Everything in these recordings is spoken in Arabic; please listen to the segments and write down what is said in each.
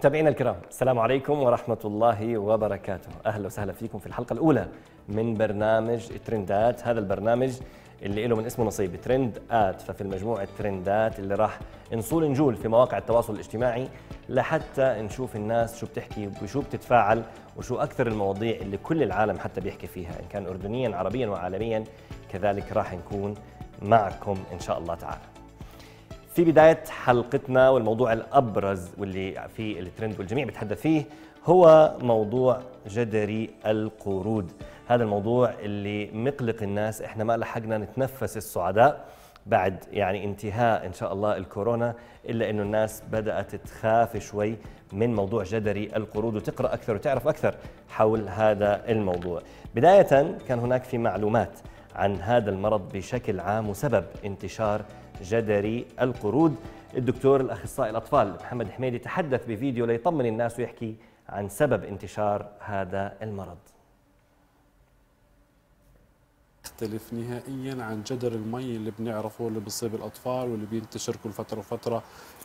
متابعينا الكرام السلام عليكم ورحمة الله وبركاته أهلا وسهلا فيكم في الحلقة الأولى من برنامج ترندات هذا البرنامج اللي له من اسمه نصيب ترند آت ففي المجموعة ترندات اللي راح نصول نجول في مواقع التواصل الاجتماعي لحتى نشوف الناس شو بتحكي وشو بتتفاعل وشو أكثر المواضيع اللي كل العالم حتى بيحكي فيها إن كان أردنيا عربيا وعالميا كذلك راح نكون معكم إن شاء الله تعالى في بداية حلقتنا والموضوع الأبرز واللي في الترند والجميع بيتحدث فيه هو موضوع جدري القرود هذا الموضوع اللي مقلق الناس احنا ما لحقنا نتنفس السعداء بعد يعني انتهاء ان شاء الله الكورونا الا انه الناس بدات تخاف شوي من موضوع جدري القرود وتقرا اكثر وتعرف اكثر حول هذا الموضوع. بدايه كان هناك في معلومات عن هذا المرض بشكل عام وسبب انتشار جدري القرود الدكتور الأخصائي الأطفال محمد حميدي تحدث بفيديو ليطمن الناس ويحكي عن سبب انتشار هذا المرض يختلف نهائيا عن جدر المي اللي بنعرفه اللي بيصيب الاطفال واللي بينتشر كل فتره وفتره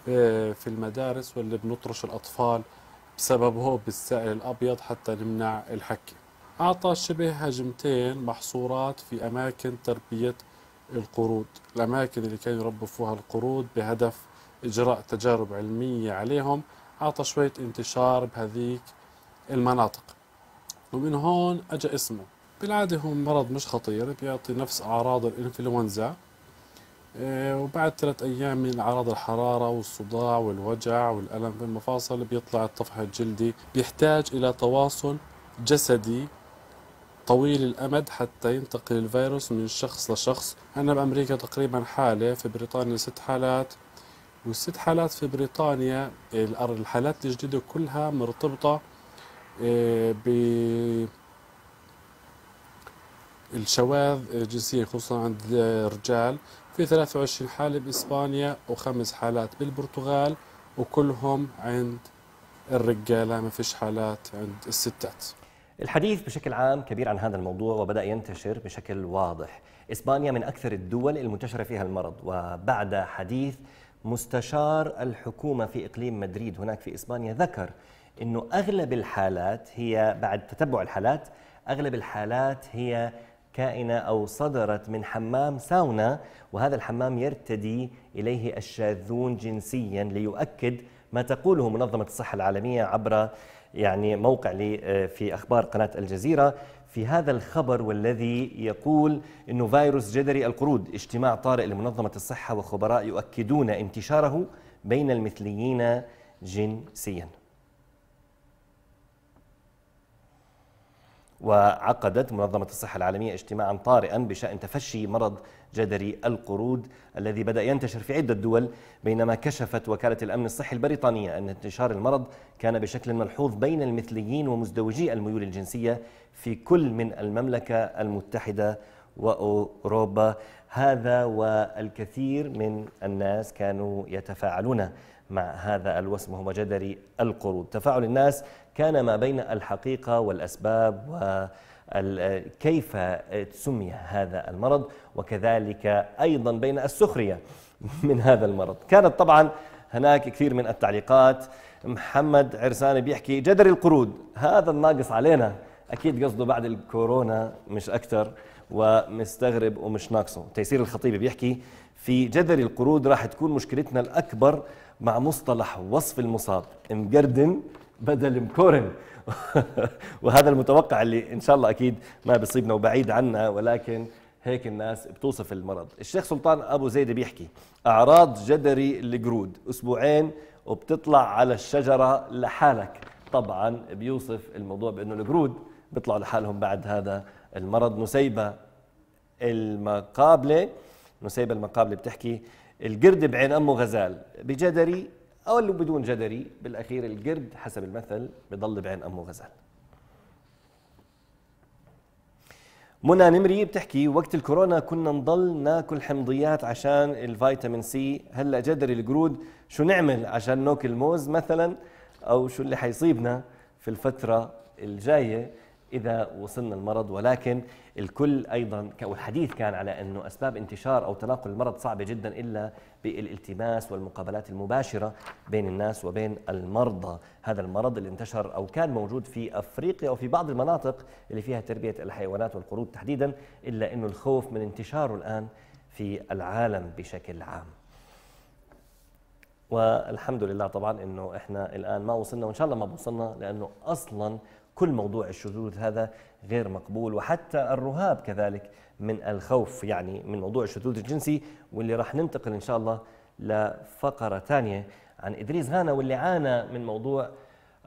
آه، في المدارس واللي بنطرش الاطفال بسببه بالسائل الابيض حتى نمنع الحكي أعطى شبه هجمتين محصورات في أماكن تربية القرود الأماكن اللي كانوا يربوا فيها القرود بهدف إجراء تجارب علمية عليهم أعطى شوية انتشار بهذيك المناطق ومن هون أجا اسمه بالعادة هو مرض مش خطير بيعطي نفس أعراض الإنفلونزا آه، وبعد ثلاث أيام من أعراض الحرارة والصداع والوجع والألم في المفاصل بيطلع الطفح الجلدي بيحتاج إلى تواصل جسدي طويل الأمد حتى ينتقل الفيروس من شخص لشخص عندنا بأمريكا تقريبا حالة في بريطانيا ست حالات والست حالات في بريطانيا الحالات الجديدة كلها مرتبطة آه، ب الشواذ جنسيا خصوصا عند الرجال في 23 حالة بإسبانيا وخمس حالات بالبرتغال وكلهم عند الرجالة ما فيش حالات عند الستات الحديث بشكل عام كبير عن هذا الموضوع وبدأ ينتشر بشكل واضح إسبانيا من أكثر الدول المنتشرة فيها المرض وبعد حديث مستشار الحكومة في إقليم مدريد هناك في إسبانيا ذكر أنه أغلب الحالات هي بعد تتبع الحالات أغلب الحالات هي كائنة أو صدرت من حمام ساونا وهذا الحمام يرتدي إليه الشاذون جنسيا ليؤكد ما تقوله منظمة الصحة العالمية عبر يعني موقع لي آه، في أخبار قناة الجزيرة في هذا الخبر والذي يقول أنه فيروس جدري القرود اجتماع طارئ لمنظمة الصحة وخبراء يؤكدون انتشاره بين المثليين جنسياً وعقدت منظمة الصحة العالمية اجتماعا طارئا بشأن تفشي مرض جدري القرود الذي بدأ ينتشر في عدة دول بينما كشفت وكالة الأمن الصحي البريطانية أن انتشار المرض كان بشكل ملحوظ بين المثليين ومزدوجي الميول الجنسية في كل من المملكة المتحدة وأوروبا هذا والكثير من الناس كانوا يتفاعلون مع هذا الوسم هو جدري القرود تفاعل الناس كان ما بين الحقيقة والأسباب و كيف سمي هذا المرض وكذلك أيضا بين السخرية من هذا المرض كانت طبعا هناك كثير من التعليقات محمد عرساني بيحكي جدر القرود هذا الناقص علينا أكيد قصده بعد الكورونا مش أكثر ومستغرب ومش ناقصه تيسير الخطيب بيحكي في جدري القرود راح تكون مشكلتنا الأكبر مع مصطلح وصف المصاب مقردن بدل مكورن وهذا المتوقع اللي ان شاء الله اكيد ما بيصيبنا وبعيد عنا ولكن هيك الناس بتوصف المرض الشيخ سلطان ابو زيد بيحكي اعراض جدري القرود اسبوعين وبتطلع على الشجره لحالك طبعا بيوصف الموضوع بانه القرود بيطلعوا لحالهم بعد هذا المرض نسيبه المقابله نسيبه المقابله بتحكي القرد بعين امه غزال بجدري أو بدون جدري بالأخير القرد حسب المثل بضل بعين أمه غزال منى نمري بتحكي وقت الكورونا كنا نضل ناكل حمضيات عشان الفيتامين سي هلا جدري القرود شو نعمل عشان ناكل موز مثلا او شو اللي حيصيبنا في الفتره الجايه اذا وصلنا المرض ولكن الكل ايضا والحديث كان على انه اسباب انتشار او تناقل المرض صعبه جدا الا بالالتماس والمقابلات المباشره بين الناس وبين المرضى، هذا المرض اللي انتشر او كان موجود في افريقيا وفي بعض المناطق اللي فيها تربيه الحيوانات والقرود تحديدا الا انه الخوف من انتشاره الان في العالم بشكل عام. والحمد لله طبعا انه احنا الان ما وصلنا وان شاء الله ما بوصلنا لانه اصلا كل موضوع الشذوذ هذا غير مقبول وحتى الرهاب كذلك من الخوف يعني من موضوع الشذوذ الجنسي واللي راح ننتقل إن شاء الله لفقرة ثانية عن إدريس غانا واللي عانى من موضوع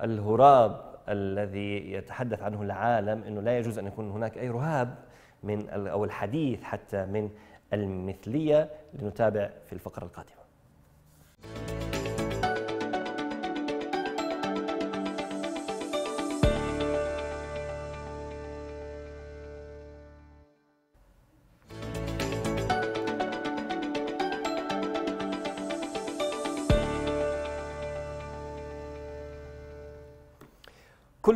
الهراب الذي يتحدث عنه العالم أنه لا يجوز أن يكون هناك أي رهاب من أو الحديث حتى من المثلية لنتابع في الفقرة القادمة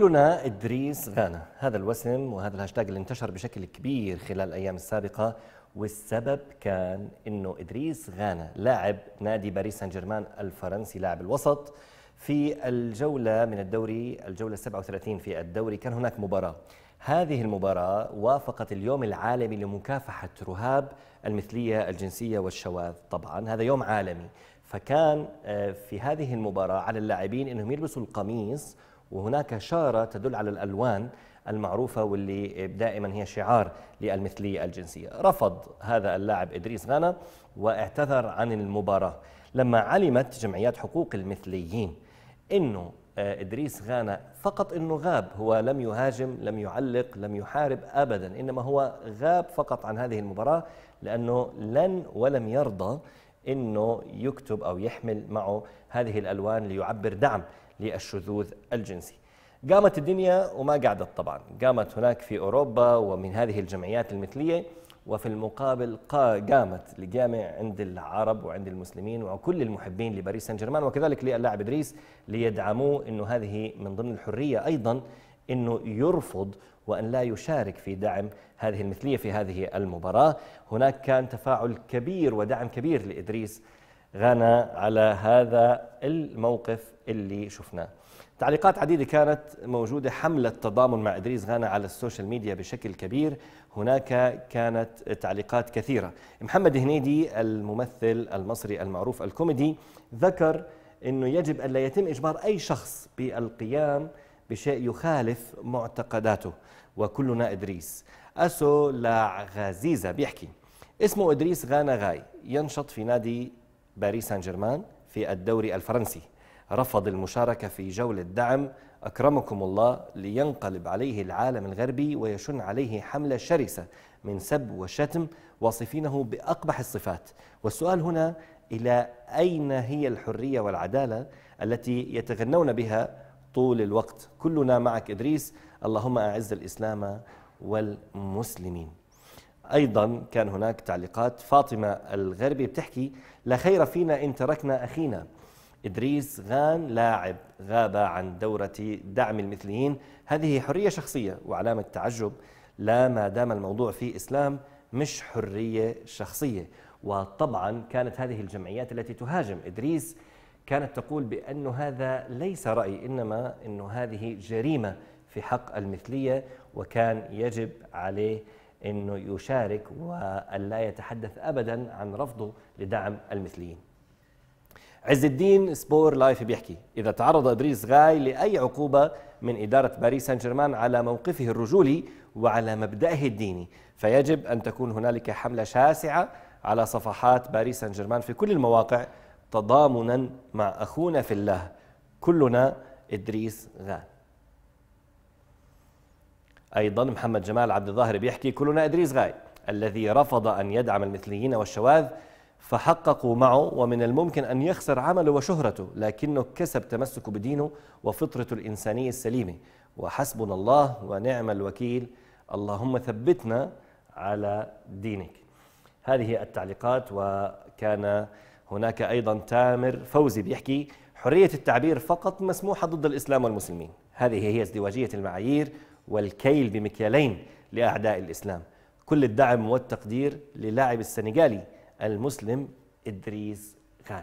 كلنا إدريس غانا هذا الوسم وهذا الهاشتاج اللي انتشر بشكل كبير خلال الأيام السابقة والسبب كان أنه إدريس غانا لاعب نادي باريس سان جيرمان الفرنسي لاعب الوسط في الجولة من الدوري الجولة 37 في الدوري كان هناك مباراة هذه المباراة وافقت اليوم العالمي لمكافحة رهاب المثلية الجنسية والشواذ طبعا هذا يوم عالمي فكان آه، في هذه المباراة على اللاعبين أنهم يلبسوا القميص وهناك شارة تدل على الألوان المعروفة واللي دائما هي شعار للمثلية الجنسية رفض هذا اللاعب إدريس غانا واعتذر عن المباراة لما علمت جمعيات حقوق المثليين أنه آه، إدريس غانا فقط أنه غاب هو لم يهاجم لم يعلق لم يحارب أبدا إنما هو غاب فقط عن هذه المباراة لأنه لن ولم يرضى أنه يكتب أو يحمل معه هذه الألوان ليعبر دعم للشذوذ الجنسي قامت الدنيا وما قعدت طبعا قامت هناك في أوروبا ومن هذه الجمعيات المثلية وفي المقابل قامت لجامع عند العرب وعند المسلمين وكل المحبين لباريس سان جيرمان وكذلك للاعب ادريس ليدعموه انه هذه من ضمن الحريه ايضا انه يرفض وان لا يشارك في دعم هذه المثليه في هذه المباراه، هناك كان تفاعل كبير ودعم كبير لادريس غانا على هذا الموقف اللي شفناه تعليقات عديدة كانت موجودة حملة تضامن مع إدريس غانا على السوشيال ميديا بشكل كبير هناك كانت تعليقات كثيرة محمد هنيدي الممثل المصري المعروف الكوميدي ذكر أنه يجب أن لا يتم إجبار أي شخص بالقيام بشيء يخالف معتقداته وكلنا إدريس أسو لاعغازيزة بيحكي اسمه إدريس غانا غاي ينشط في نادي باريس سان جيرمان في الدوري الفرنسي رفض المشاركة في جولة دعم أكرمكم الله لينقلب عليه العالم الغربي ويشن عليه حملة شرسة من سب وشتم واصفينه بأقبح الصفات والسؤال هنا إلى أين هي الحرية والعدالة التي يتغنون بها طول الوقت كلنا معك إدريس اللهم أعز الإسلام والمسلمين أيضا كان هناك تعليقات فاطمة الغربي بتحكي لا خير فينا إن تركنا أخينا إدريس غان لاعب غاب عن دورة دعم المثليين هذه حرية شخصية وعلامة تعجب لا ما دام الموضوع في إسلام مش حرية شخصية وطبعا كانت هذه الجمعيات التي تهاجم إدريس كانت تقول بأن هذا ليس رأي إنما انه هذه جريمة في حق المثلية وكان يجب عليه انه يشارك والا يتحدث ابدا عن رفضه لدعم المثليين. عز الدين سبور لايف بيحكي اذا تعرض ادريس غاي لاي عقوبه من اداره باريس سان جيرمان على موقفه الرجولي وعلى مبدئه الديني فيجب ان تكون هنالك حمله شاسعه على صفحات باريس سان جيرمان في كل المواقع تضامنا مع اخونا في الله كلنا ادريس غاي. أيضا محمد جمال عبد الظاهر بيحكي كلنا إدريس غاي الذي رفض أن يدعم المثليين والشواذ فحققوا معه ومن الممكن أن يخسر عمله وشهرته لكنه كسب تمسكه بدينه وفطرته الإنسانية السليمة وحسبنا الله ونعم الوكيل اللهم ثبتنا على دينك هذه التعليقات وكان هناك أيضا تامر فوزي بيحكي حرية التعبير فقط مسموحة ضد الإسلام والمسلمين هذه هي ازدواجية المعايير والكيل بمكيالين لأعداء الإسلام كل الدعم والتقدير للاعب السنغالي المسلم إدريس غان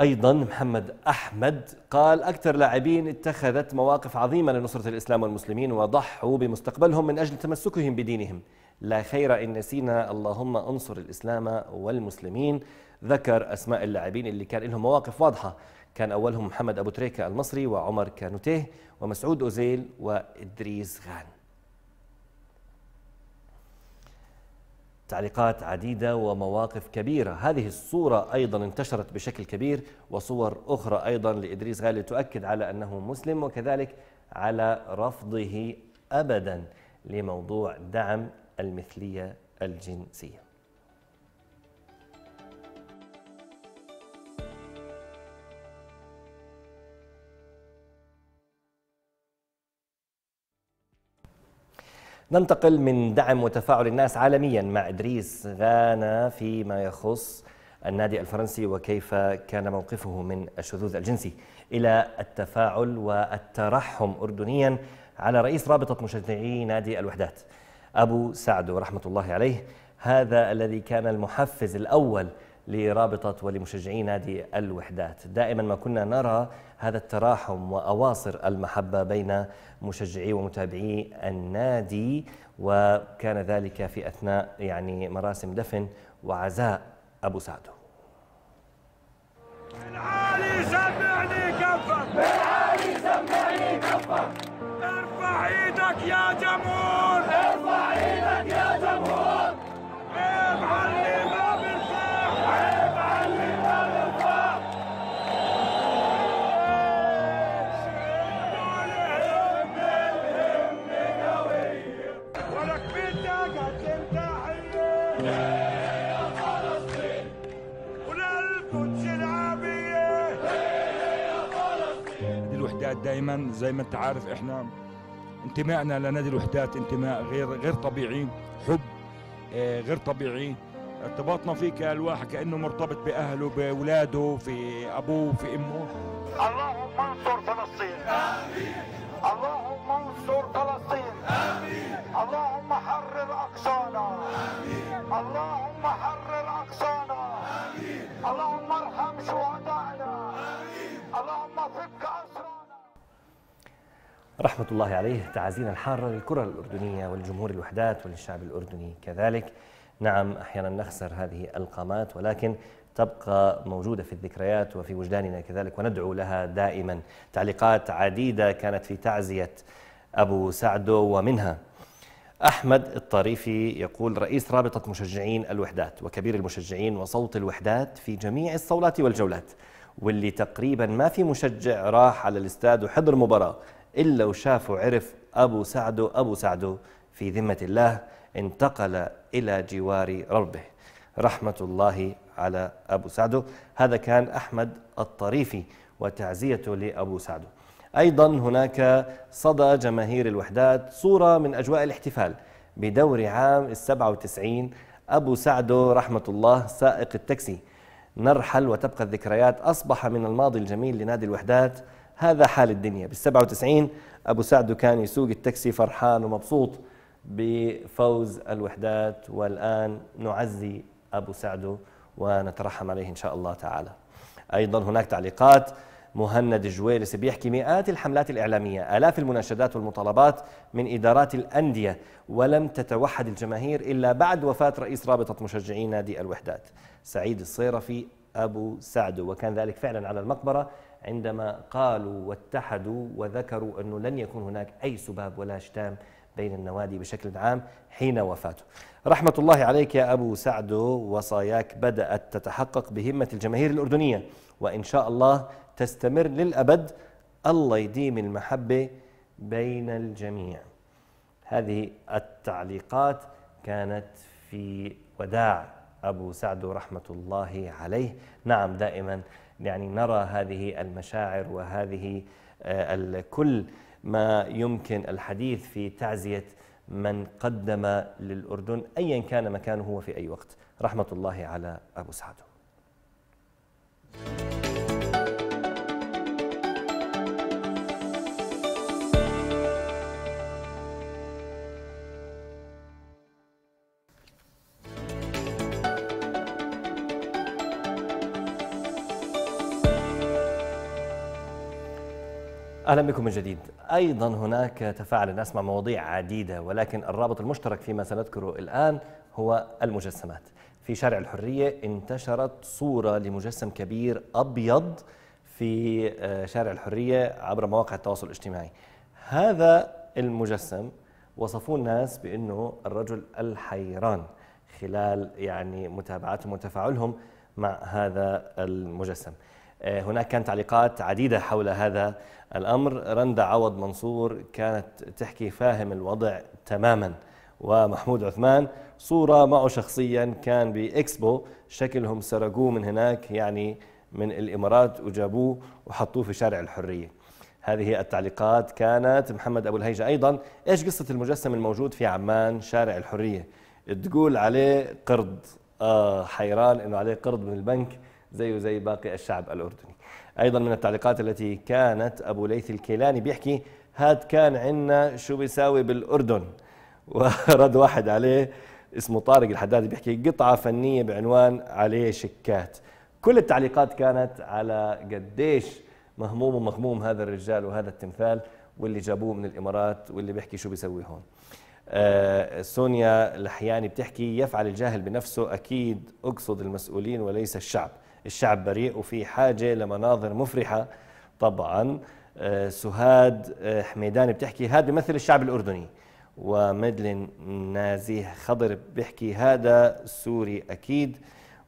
ايضا محمد احمد قال اكثر لاعبين اتخذت مواقف عظيمه لنصره الاسلام والمسلمين وضحوا بمستقبلهم من اجل تمسكهم بدينهم لا خير ان نسينا اللهم انصر الاسلام والمسلمين ذكر اسماء اللاعبين اللي كان لهم مواقف واضحه كان أولهم محمد أبو تريكة المصري وعمر كانوتيه ومسعود أوزيل وإدريس غان تعليقات عديدة ومواقف كبيرة هذه الصورة أيضا انتشرت بشكل كبير وصور أخرى أيضا لإدريس غالي تؤكد على أنه مسلم وكذلك على رفضه أبدا لموضوع دعم المثلية الجنسية ننتقل من دعم وتفاعل الناس عالميا مع إدريس غانا فيما يخص النادي الفرنسي وكيف كان موقفه من الشذوذ الجنسي إلى التفاعل والترحم أردنيا على رئيس رابطة مشجعي نادي الوحدات أبو سعد رحمة الله عليه هذا الذي كان المحفز الأول لرابطة ولمشجعي نادي الوحدات دائما ما كنا نرى هذا التراحم وأواصر المحبة بين مشجعي ومتابعي النادي وكان ذلك في أثناء يعني مراسم دفن وعزاء أبو سعده بالعالي سمعني كفك بالعالي سمعني كفك ارفع ايدك يا جمهور ارفع ايدك يا جمهور ايه معلم الان زي ما انت عارف احنا انتمائنا لنادي الوحدات انتماء غير غير طبيعي حب آه، غير طبيعي ارتباطنا فيه كالواحد كانه مرتبط باهله باولاده في ابوه في امه اللهم انصر فلسطين امين اللهم انصر فلسطين امين اللهم حرر اقصانا امين اللهم حرر اقصانا امين اللهم ارحم شهدائنا امين اللهم فك رحمة الله عليه تعازينا الحارة للكرة الأردنية ولجمهور الوحدات وللشعب الأردني كذلك نعم أحيانا نخسر هذه القامات ولكن تبقى موجودة في الذكريات وفي وجداننا كذلك وندعو لها دائما تعليقات عديدة كانت في تعزية أبو سعدو ومنها أحمد الطريفي يقول رئيس رابطة مشجعين الوحدات وكبير المشجعين وصوت الوحدات في جميع الصولات والجولات واللي تقريبا ما في مشجع راح على الاستاد وحضر مباراة إلا وشاف وعرف أبو سعد أبو سعد في ذمة الله انتقل إلى جوار ربه رحمة الله على أبو سعد هذا كان أحمد الطريفي وتعزيته لأبو سعد أيضا هناك صدى جماهير الوحدات صورة من أجواء الاحتفال بدور عام السبعة وتسعين أبو سعد رحمة الله سائق التاكسي نرحل وتبقى الذكريات أصبح من الماضي الجميل لنادي الوحدات هذا حال الدنيا بال 97 أبو سعد كان يسوق التاكسي فرحان ومبسوط بفوز الوحدات والآن نعزي أبو سعد ونترحم عليه إن شاء الله تعالى أيضا هناك تعليقات مهند جويرس بيحكي مئات الحملات الإعلامية آلاف المناشدات والمطالبات من إدارات الأندية ولم تتوحد الجماهير إلا بعد وفاة رئيس رابطة مشجعي نادي الوحدات سعيد الصيرفي أبو سعد وكان ذلك فعلا على المقبرة عندما قالوا واتحدوا وذكروا أنه لن يكون هناك أي سباب ولا شتام بين النوادي بشكل عام حين وفاته رحمة الله عليك يا أبو سعد وصاياك بدأت تتحقق بهمة الجماهير الأردنية وإن شاء الله تستمر للأبد الله يديم المحبة بين الجميع هذه التعليقات كانت في وداع أبو سعد رحمة الله عليه نعم دائما يعني نرى هذه المشاعر وهذه آه، كل ما يمكن الحديث في تعزية من قدم للأردن أيا كان مكانه وفي أي وقت رحمة الله على أبو سعد اهلا بكم من جديد. ايضا هناك تفاعل الناس مع مواضيع عديده ولكن الرابط المشترك فيما سنذكره الان هو المجسمات. في شارع الحريه انتشرت صوره لمجسم كبير ابيض في آه، شارع الحريه عبر مواقع التواصل الاجتماعي. هذا المجسم وصفوه الناس بانه الرجل الحيران خلال يعني متابعتهم وتفاعلهم مع هذا المجسم. آه، هناك كانت تعليقات عديدة حول هذا الأمر رندا عوض منصور كانت تحكي فاهم الوضع تماما ومحمود عثمان صورة معه شخصيا كان بإكسبو شكلهم سرقوه من هناك يعني من الإمارات وجابوه وحطوه في شارع الحرية هذه التعليقات كانت محمد أبو الهيجة أيضا إيش قصة المجسم الموجود في عمان شارع الحرية تقول عليه قرض آه حيران إنه عليه قرض من البنك زيه زي باقي الشعب الأردني أيضا من التعليقات التي كانت أبو ليث الكيلاني بيحكي هاد كان عنا شو بيساوي بالأردن ورد واحد عليه اسمه طارق الحدادي بيحكي قطعة فنية بعنوان عليه شكات كل التعليقات كانت على قديش مهموم ومغموم هذا الرجال وهذا التمثال واللي جابوه من الإمارات واللي بيحكي شو بيسوي هون آه سونيا لحياني بتحكي يفعل الجاهل بنفسه أكيد أقصد المسؤولين وليس الشعب الشعب بريء وفي حاجة لمناظر مفرحة طبعا آه، سهاد آه، حميداني بتحكي هذا بيمثل الشعب الأردني ومدلن نازيه خضر بيحكي هذا سوري أكيد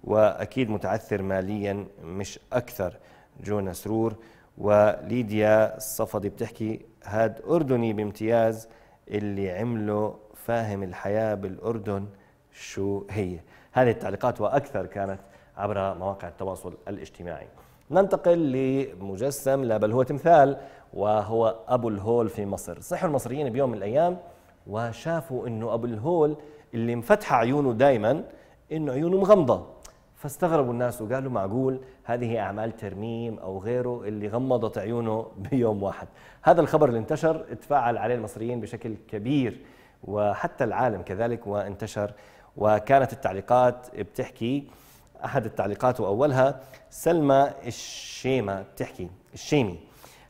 وأكيد متعثر ماليا مش أكثر جونا سرور وليديا الصفدي بتحكي هاد أردني بامتياز اللي عمله فاهم الحياة بالأردن شو هي هذه التعليقات وأكثر كانت عبر مواقع التواصل الاجتماعي ننتقل لمجسم لا بل هو تمثال وهو أبو الهول في مصر صحوا المصريين بيوم من الأيام وشافوا أنه أبو الهول اللي مفتح عيونه دايما أنه عيونه مغمضة فاستغربوا الناس وقالوا معقول هذه أعمال ترميم أو غيره اللي غمضت عيونه بيوم واحد هذا الخبر اللي انتشر تفاعل عليه المصريين بشكل كبير وحتى العالم كذلك وانتشر وكانت التعليقات بتحكي أحد التعليقات وأولها سلمى الشيمة بتحكي الشيمي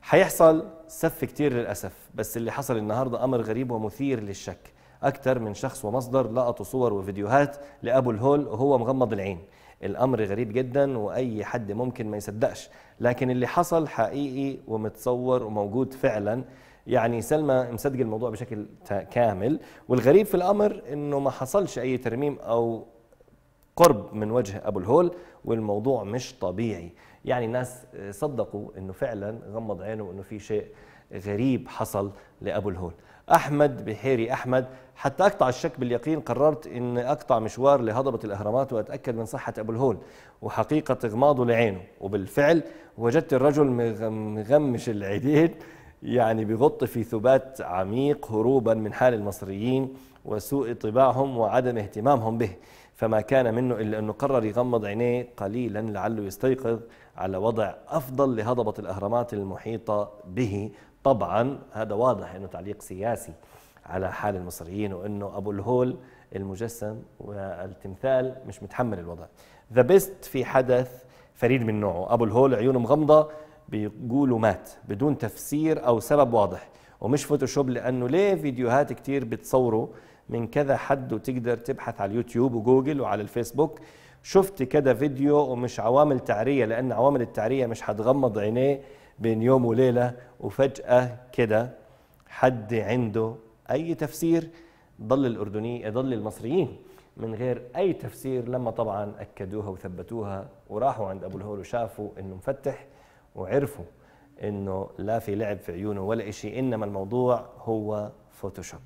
حيحصل سف كتير للأسف بس اللي حصل النهاردة أمر غريب ومثير للشك أكثر من شخص ومصدر لقطوا صور وفيديوهات لأبو الهول وهو مغمض العين الأمر غريب جدا وأي حد ممكن ما يصدقش لكن اللي حصل حقيقي ومتصور وموجود فعلا يعني سلمى مصدق الموضوع بشكل كامل والغريب في الأمر أنه ما حصلش أي ترميم أو قرب من وجه ابو الهول والموضوع مش طبيعي يعني الناس آه، صدقوا انه فعلا غمض عينه انه في شيء غريب حصل لابو الهول احمد بحيري احمد حتى اقطع الشك باليقين قررت ان اقطع مشوار لهضبه الاهرامات واتاكد من صحه ابو الهول وحقيقه اغماضه لعينه وبالفعل وجدت الرجل مغمش العيدين يعني بغط في ثبات عميق هروبا من حال المصريين وسوء طباعهم وعدم اهتمامهم به فما كان منه إلا أنه قرر يغمض عينيه قليلا لعله يستيقظ على وضع أفضل لهضبة الأهرامات المحيطة به طبعا هذا واضح أنه تعليق سياسي على حال المصريين وأنه أبو الهول المجسم والتمثال مش متحمل الوضع ذا بيست في حدث فريد من نوعه أبو الهول عيونه مغمضة بيقولوا مات بدون تفسير أو سبب واضح ومش فوتوشوب لأنه ليه فيديوهات كتير بتصوره من كذا حد وتقدر تبحث على اليوتيوب وجوجل وعلى الفيسبوك شفت كذا فيديو ومش عوامل تعريه لان عوامل التعريه مش هتغمض عينيه بين يوم وليله وفجاه كده حد عنده اي تفسير ضل الاردني ضل المصريين من غير اي تفسير لما طبعا اكدوها وثبتوها وراحوا عند ابو الهول وشافوا انه مفتح وعرفوا انه لا في لعب في عيونه ولا شيء انما الموضوع هو فوتوشوب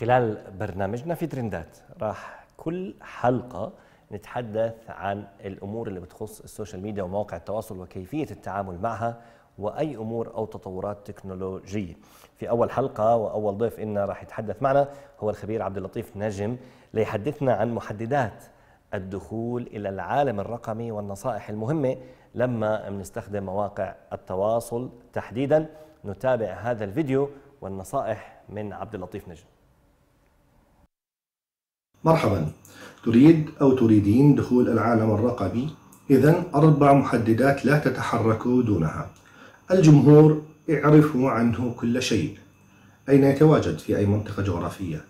خلال برنامجنا في ترندات راح كل حلقة نتحدث عن الأمور اللي بتخص السوشيال ميديا ومواقع التواصل وكيفية التعامل معها وأي أمور أو تطورات تكنولوجية في أول حلقة وأول ضيف إنا راح يتحدث معنا هو الخبير عبد اللطيف نجم ليحدثنا عن محددات الدخول إلى العالم الرقمي والنصائح المهمة لما بنستخدم مواقع التواصل تحديدا نتابع هذا الفيديو والنصائح من عبد اللطيف نجم مرحبا تريد أو تريدين دخول العالم الرقمي إذا أربع محددات لا تتحرك دونها الجمهور اعرفوا عنه كل شيء أين يتواجد في أي منطقة جغرافية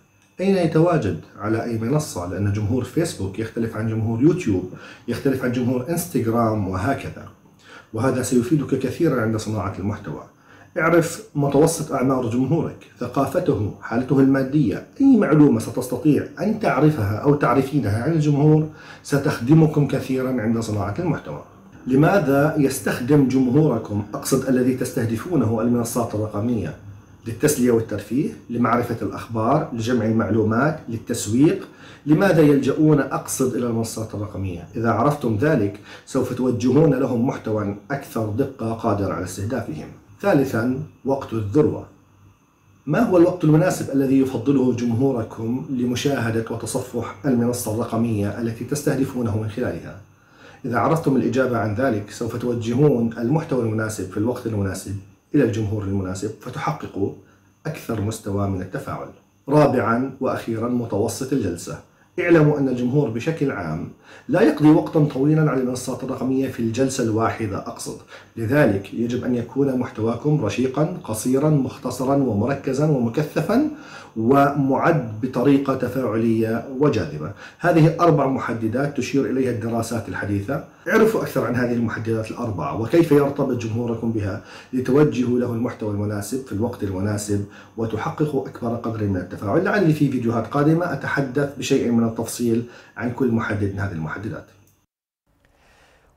أين يتواجد على أي منصة لأن جمهور فيسبوك يختلف عن جمهور يوتيوب يختلف عن جمهور إنستغرام وهكذا وهذا سيفيدك كثيرا عند صناعة المحتوى اعرف متوسط أعمار جمهورك ثقافته حالته المادية أي معلومة ستستطيع أن تعرفها أو تعرفينها عن الجمهور ستخدمكم كثيرا عند صناعة المحتوى لماذا يستخدم جمهوركم أقصد الذي تستهدفونه المنصات الرقمية للتسلية والترفيه لمعرفة الأخبار لجمع المعلومات للتسويق لماذا يلجؤون أقصد إلى المنصات الرقمية إذا عرفتم ذلك سوف توجهون لهم محتوى أكثر دقة قادر على استهدافهم ثالثا وقت الذروة ما هو الوقت المناسب الذي يفضله جمهوركم لمشاهدة وتصفح المنصة الرقمية التي تستهدفونه من خلالها؟ إذا عرفتم الإجابة عن ذلك سوف توجهون المحتوى المناسب في الوقت المناسب إلى الجمهور المناسب فتحققوا أكثر مستوى من التفاعل. رابعا وأخيرا متوسط الجلسة اعلموا أن الجمهور بشكل عام لا يقضي وقتا طويلا على المنصات الرقمية في الجلسة الواحدة أقصد لذلك يجب أن يكون محتواكم رشيقا قصيرا مختصرا ومركزا ومكثفا ومعد بطريقة تفاعلية وجاذبة هذه أربع محددات تشير إليها الدراسات الحديثة اعرفوا أكثر عن هذه المحددات الأربعة وكيف يرتبط جمهوركم بها لتوجهوا له المحتوى المناسب في الوقت المناسب وتحققوا أكبر قدر من التفاعل لعلي في فيديوهات قادمة أتحدث بشيء من التفصيل عن كل محدد من هذه المحددات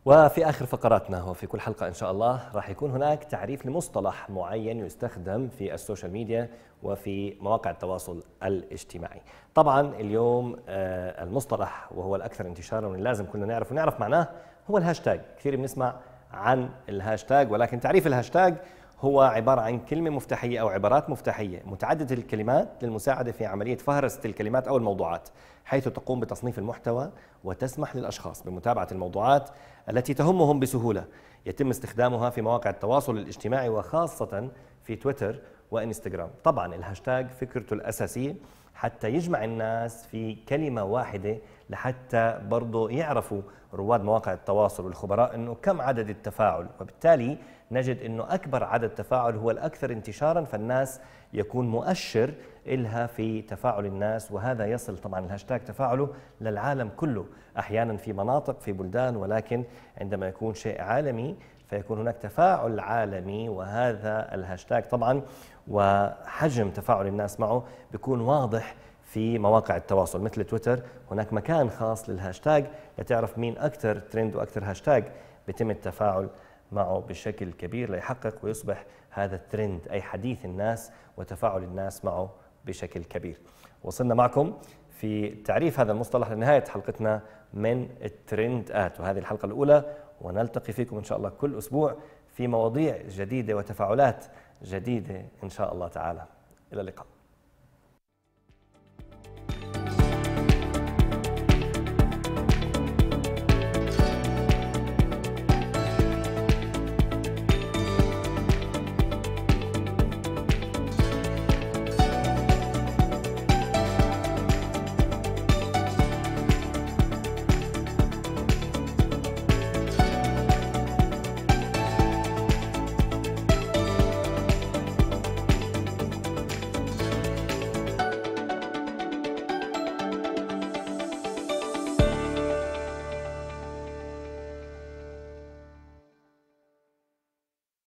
وفي آخر فقراتنا وفي كل حلقة إن شاء الله راح يكون هناك تعريف لمصطلح معين يستخدم في السوشيال ميديا وفي مواقع التواصل الاجتماعي طبعا اليوم آه، المصطلح وهو الأكثر انتشارا لازم كلنا نعرف ونعرف معناه هو الهاشتاج كثير بنسمع عن الهاشتاج ولكن تعريف الهاشتاج هو عبارة عن كلمة مفتاحية أو عبارات مفتاحية متعددة الكلمات للمساعدة في عملية فهرسة الكلمات أو الموضوعات حيث تقوم بتصنيف المحتوى وتسمح للأشخاص بمتابعة الموضوعات التي تهمهم بسهولة يتم استخدامها في مواقع التواصل الاجتماعي وخاصة في تويتر وإنستغرام طبعا الهاشتاج فكرته الأساسية حتى يجمع الناس في كلمة واحدة لحتى برضه يعرفوا رواد مواقع التواصل والخبراء انه كم عدد التفاعل وبالتالي نجد انه اكبر عدد تفاعل هو الاكثر انتشارا فالناس يكون مؤشر إلها في تفاعل الناس وهذا يصل طبعا الهاشتاج تفاعله للعالم كله أحيانا في مناطق في بلدان ولكن عندما يكون شيء عالمي فيكون هناك تفاعل عالمي وهذا الهاشتاج طبعا وحجم تفاعل الناس معه بيكون واضح في مواقع التواصل مثل تويتر هناك مكان خاص للهاشتاج لتعرف مين أكثر ترند وأكثر هاشتاج بيتم التفاعل معه بشكل كبير ليحقق ويصبح هذا الترند أي حديث الناس وتفاعل الناس معه بشكل كبير وصلنا معكم في تعريف هذا المصطلح لنهاية حلقتنا من الترند آت وهذه الحلقة الأولى ونلتقي فيكم إن شاء الله كل أسبوع في مواضيع جديدة وتفاعلات جديدة إن شاء الله تعالى إلى اللقاء